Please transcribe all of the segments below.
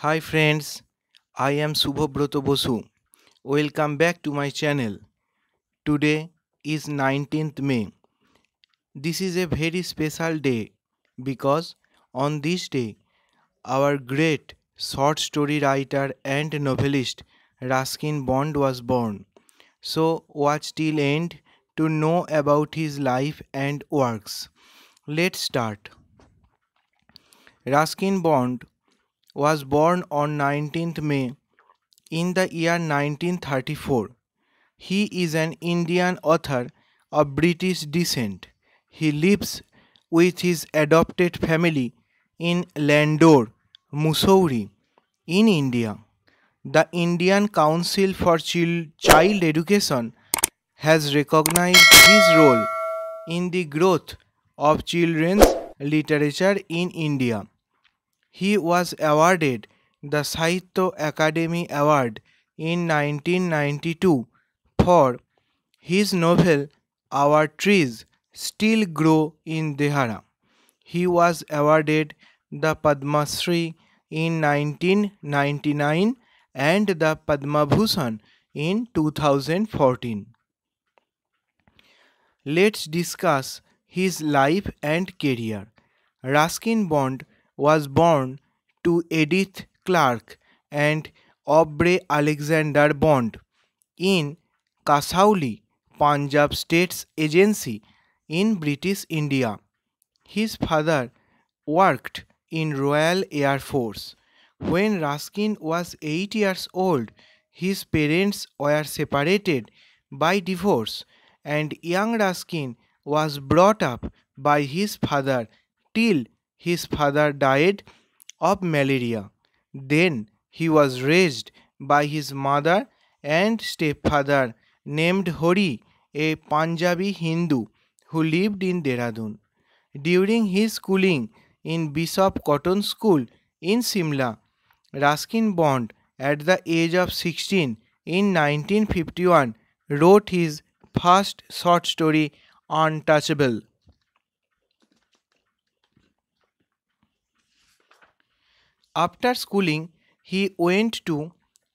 Hi friends, I am Subhabrata Bosu. Welcome back to my channel. Today is 19th May. This is a very special day because on this day our great short story writer and novelist Ruskin Bond was born. So watch till end to know about his life and works. Let's start. Ruskin Bond was born on 19th May in the year 1934. He is an Indian author of British descent. He lives with his adopted family in Landore, Missouri, in India. The Indian Council for Child Education has recognized his role in the growth of children's literature in India. He was awarded the Sahitya Academy Award in 1992 for his novel Our Trees Still Grow in Dehara. He was awarded the Padma Shri in 1999 and the Padma Bhushan in 2014. Let's discuss his life and career. Ruskin Bond was born to Edith Clark and Aubrey Alexander Bond in Kasauli, Punjab State's agency in British India. His father worked in Royal Air Force. When Ruskin was 8 years old, his parents were separated by divorce and young Ruskin was brought up by his father till his father died of malaria. Then he was raised by his mother and stepfather named Hori, a Punjabi Hindu who lived in Dehradun. During his schooling in Bishop Cotton School in Simla, Ruskin Bond, at the age of 16 in 1951, wrote his first short story, Untouchable. After schooling, he went to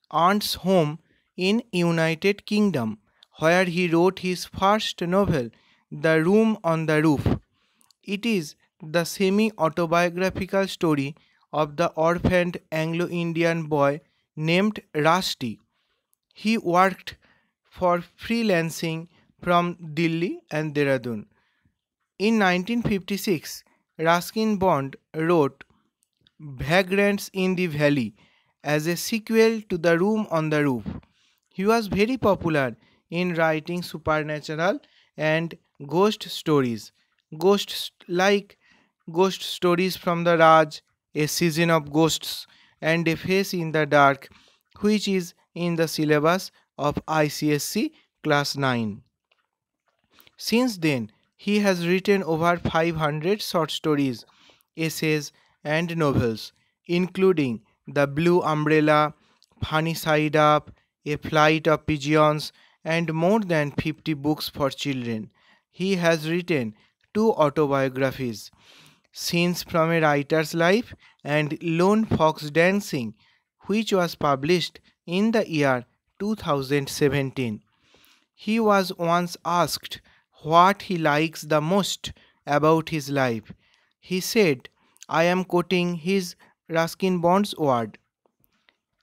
aunt's home in United Kingdom where he wrote his first novel, The Room on the Roof. It is the semi-autobiographical story of the orphaned Anglo-Indian boy named Rusty. He worked for freelancing from Delhi and Dehradun. In 1956, Ruskin Bond wrote Vagrants in the Valley as a sequel to The Room on the Roof. He was very popular in writing supernatural and ghost stories. Ghosts like ghost stories from the Raj, A Season of Ghosts, and A Face in the Dark, which is in the syllabus of ICSC class 9. Since then, he has written over 500 short stories, essays, and novels, including The Blue Umbrella, Funny Side Up, A Flight of Pigeons, and more than 50 books for children. He has written two autobiographies, Scenes from a Writer's Life and Lone Fox Dancing, which was published in the year 2017. He was once asked what he likes the most about his life. He said, I am quoting his Ruskin Bonds word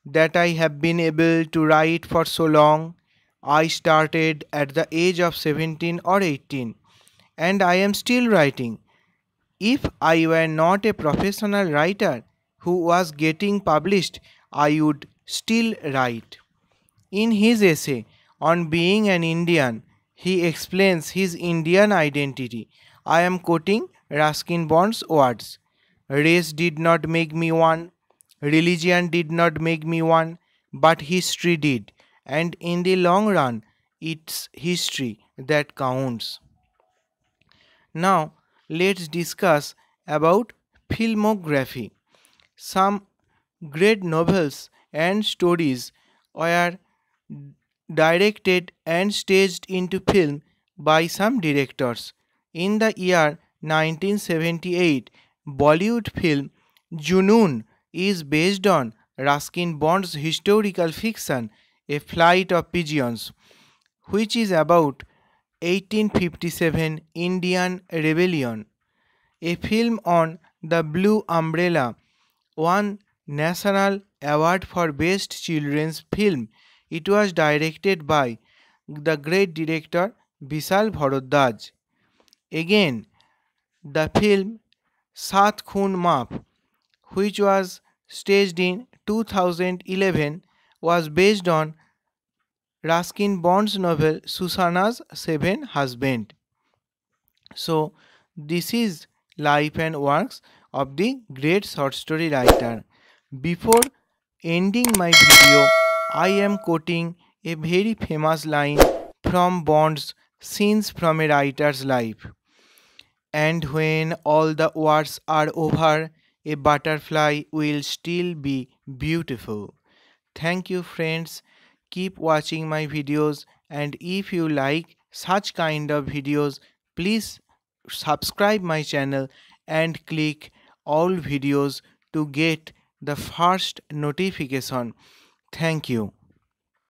that I have been able to write for so long. I started at the age of 17 or 18 and I am still writing. If I were not a professional writer who was getting published, I would still write. In his essay on being an Indian, he explains his Indian identity. I am quoting Ruskin Bond's words. Race did not make me one. Religion did not make me one. But history did. And in the long run, it's history that counts. Now, let's discuss about filmography. Some great novels and stories were directed and staged into film by some directors. In the year 1978, Bollywood film Junoon is based on Ruskin Bond's historical fiction A Flight of Pigeons, which is about 1857 Indian Rebellion. A film on The Blue Umbrella won National Award for Best Children's Film. It was directed by the great director Vishal Bharadwaj. Again, the film Sat Khun Map," which was staged in 2011, was based on Raskin Bond's novel Susanna's Seven Husbands. So, this is life and works of the great short story writer. Before ending my video, I am quoting a very famous line from Bond's Scenes from a Writer's Life. And when all the wars are over, a butterfly will still be beautiful. Thank you friends. Keep watching my videos and if you like such kind of videos, please subscribe my channel and click all videos to get the first notification. Thank you.